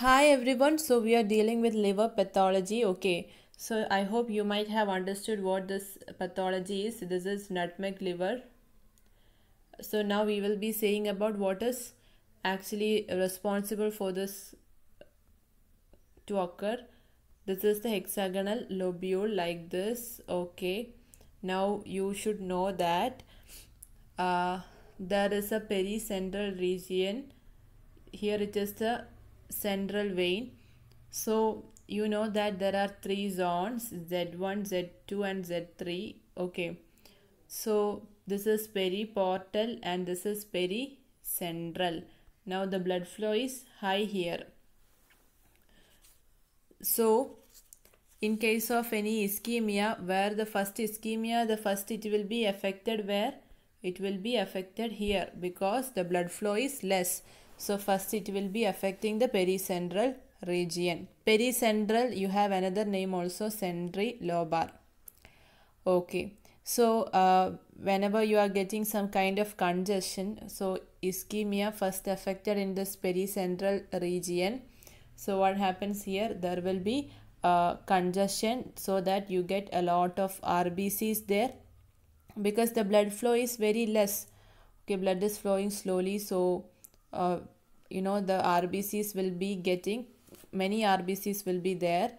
hi everyone so we are dealing with liver pathology okay so i hope you might have understood what this pathology is this is nutmeg liver so now we will be saying about what is actually responsible for this to occur this is the hexagonal lobule like this okay now you should know that uh, there is a pericentral region here it is the central vein so you know that there are three zones z1 z2 and z3 okay so this is periportal and this is pericentral now the blood flow is high here so in case of any ischemia where the first ischemia the first it will be affected where it will be affected here because the blood flow is less so first it will be affecting the pericentral region. Pericentral, you have another name also centrilobar. Okay. So uh, whenever you are getting some kind of congestion, so ischemia first affected in this pericentral region. So what happens here? There will be uh, congestion so that you get a lot of RBCs there because the blood flow is very less. Okay, blood is flowing slowly. So uh, you know the RBCs will be getting many RBCs will be there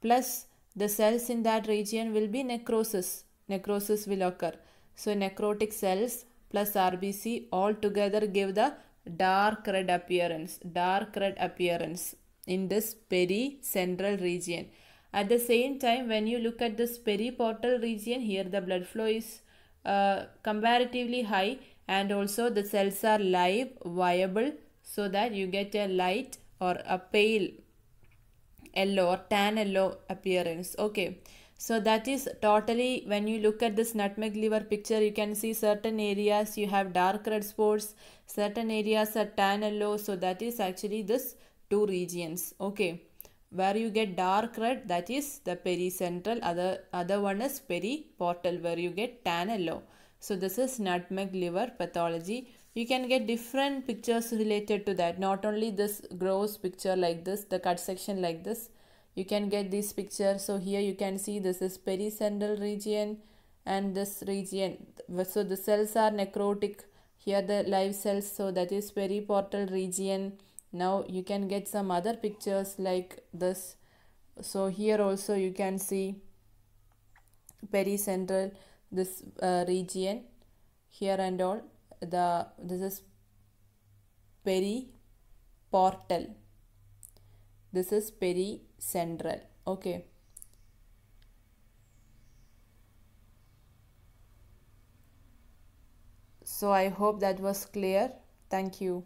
plus the cells in that region will be necrosis necrosis will occur so necrotic cells plus RBC all together give the dark red appearance dark red appearance in this pericentral region at the same time when you look at this periportal region here the blood flow is uh, comparatively high and also the cells are live viable so that you get a light or a pale yellow or tan yellow appearance okay so that is totally when you look at this nutmeg liver picture you can see certain areas you have dark red spots certain areas are tan yellow so that is actually this two regions okay where you get dark red that is the pericentral other other one is periportal where you get tan yellow so this is nutmeg liver pathology. You can get different pictures related to that. Not only this gross picture like this, the cut section like this. You can get this picture. So here you can see this is pericendal region and this region. So the cells are necrotic. Here the live cells. So that is periportal region. Now you can get some other pictures like this. So here also you can see pericentral this uh, region here and all the this is peri portal this is peri central okay so i hope that was clear thank you